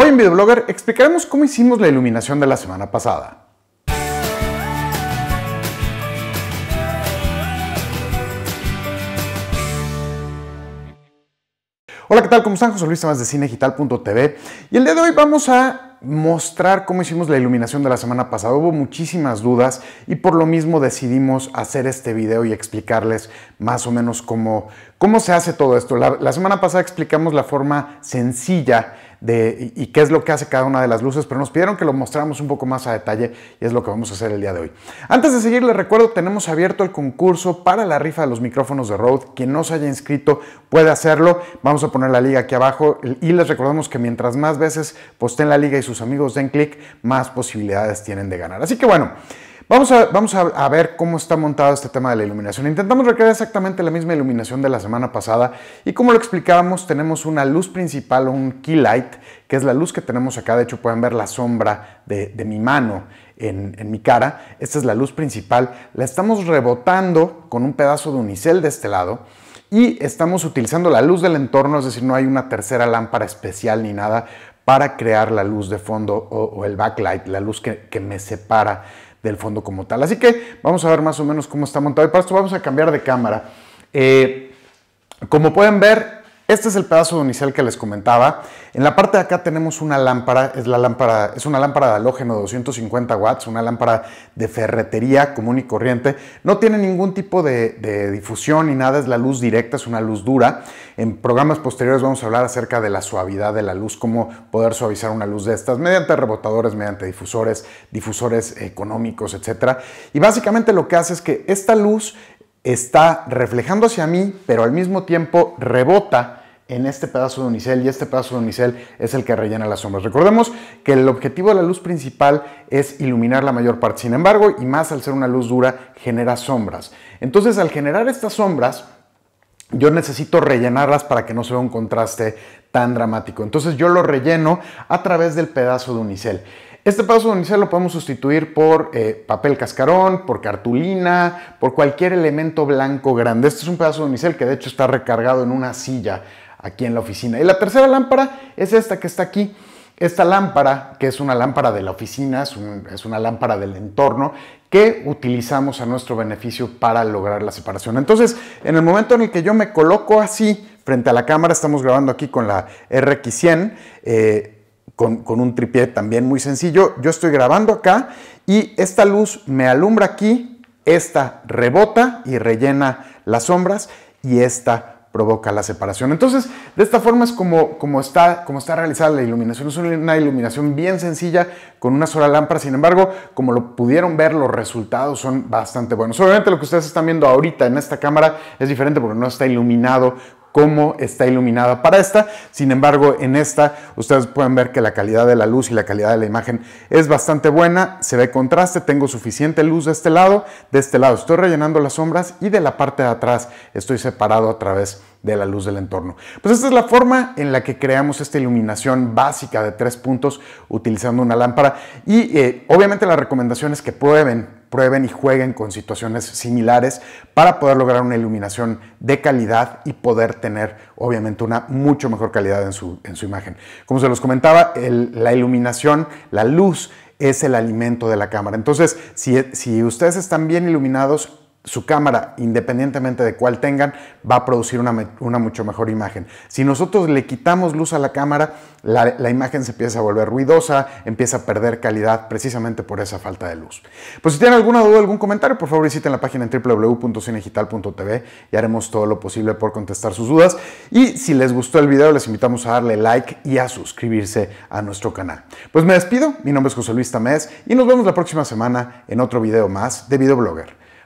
Hoy en Videoblogger explicaremos cómo hicimos la iluminación de la semana pasada. Hola, ¿qué tal? ¿Cómo están? José Luis Tomás de Cinegital.tv y el día de hoy vamos a mostrar cómo hicimos la iluminación de la semana pasada. Hubo muchísimas dudas y por lo mismo decidimos hacer este video y explicarles más o menos cómo, cómo se hace todo esto. la semana pasada explicamos la forma sencilla de, y, qué es lo que hace cada una de las luces, pero nos pidieron que lo mostráramos un poco más a detalle y es lo que vamos a hacer el día de hoy. Antes de seguir, les recuerdo, tenemos abierto el concurso para la rifa de los micrófonos de Rode. Quien no se haya inscrito puede hacerlo. Vamos a poner la liga aquí abajo y les recordamos que mientras más veces posten la liga y sus amigos den clic, más posibilidades tienen de ganar. Así que bueno. Vamos a, ver cómo está montado este tema de la iluminación. Intentamos recrear exactamente la misma iluminación de la semana pasada y como lo explicábamos tenemos una luz principal o un key light que es la luz que tenemos acá. De hecho pueden ver la sombra de, mi mano en, mi cara. Esta es la luz principal. La estamos rebotando con un pedazo de unicel de este lado y estamos utilizando la luz del entorno, es decir, no hay una tercera lámpara especial ni nada para crear la luz de fondo o, el backlight, la luz que me separa del fondo como tal. Así que vamos a ver más o menos cómo está montado. Y para esto vamos a cambiar de cámara. Eh, como pueden ver, este es el pedazo de que les comentaba. En la parte de acá tenemos una lámpara, es, la lámpara, es una lámpara de halógeno de 250 watts, una lámpara de ferretería común y corriente. No tiene ningún tipo de, de difusión ni nada, es la luz directa, es una luz dura. En programas posteriores vamos a hablar acerca de la suavidad de la luz, cómo poder suavizar una luz de estas mediante rebotadores, mediante difusores, difusores económicos, etc. Y básicamente lo que hace es que esta luz está reflejando hacia mí, pero al mismo tiempo rebota en este pedazo de unicel y este pedazo de unicel es el que rellena las sombras. Recordemos que el objetivo de la luz principal es iluminar la mayor parte, sin embargo, y más al ser una luz dura, genera sombras. Entonces, al generar estas sombras, yo necesito rellenarlas para que no se vea un contraste tan dramático. Entonces yo lo relleno a través del pedazo de unicel. Este pedazo de unicel lo podemos sustituir por eh, papel cascarón, por cartulina, por cualquier elemento blanco grande. Este es un pedazo de unicel que de hecho está recargado en una silla aquí en la oficina. Y la tercera lámpara es esta que está aquí. Esta lámpara, que es una lámpara de la oficina, es, una lámpara del entorno que utilizamos a nuestro beneficio para lograr la separación. Entonces, en el momento en el que yo me coloco así frente a la cámara, estamos grabando aquí con la RX100, con, un tripié también muy sencillo. Yo estoy grabando acá y esta luz me alumbra aquí, esta rebota y rellena las sombras y esta provoca la separación. Entonces, de esta forma es como, como, está, como está realizada la iluminación. Es una iluminación bien sencilla con una sola lámpara. Sin embargo, como lo pudieron ver, los resultados son bastante buenos. Obviamente lo que ustedes están viendo ahorita en esta cámara es diferente porque no está iluminado cómo está iluminada para esta. Sin embargo, en esta ustedes pueden ver que la calidad de la luz y la calidad de la imagen es bastante buena, se ve contraste, tengo suficiente luz de este lado, de este lado estoy rellenando las sombras y de la parte de atrás estoy separado a través de la luz del entorno. Pues esta es la forma en la que creamos esta iluminación básica de tres puntos utilizando una lámpara y eh, obviamente la recomendación es que prueben prueben y jueguen con situaciones similares para poder lograr una iluminación de calidad y poder tener obviamente una mucho mejor calidad en su, en su imagen. Como se los comentaba, la iluminación, la luz es el alimento de la cámara. Entonces, si, si ustedes están bien iluminados, su cámara, independientemente de cuál tengan, va a producir una, mucho mejor imagen. Si nosotros le quitamos luz a la cámara, la, imagen se empieza a volver ruidosa, empieza a perder calidad precisamente por esa falta de luz. Pues si tienen alguna duda, algún comentario, por favor visiten la página en www.cinegital.tv y haremos todo lo posible por contestar sus dudas. Y si les gustó el video, les invitamos a darle like y a suscribirse a nuestro canal. Pues me despido, mi nombre es José Luis Tamés y nos vemos la próxima semana en otro video más de Videoblogger.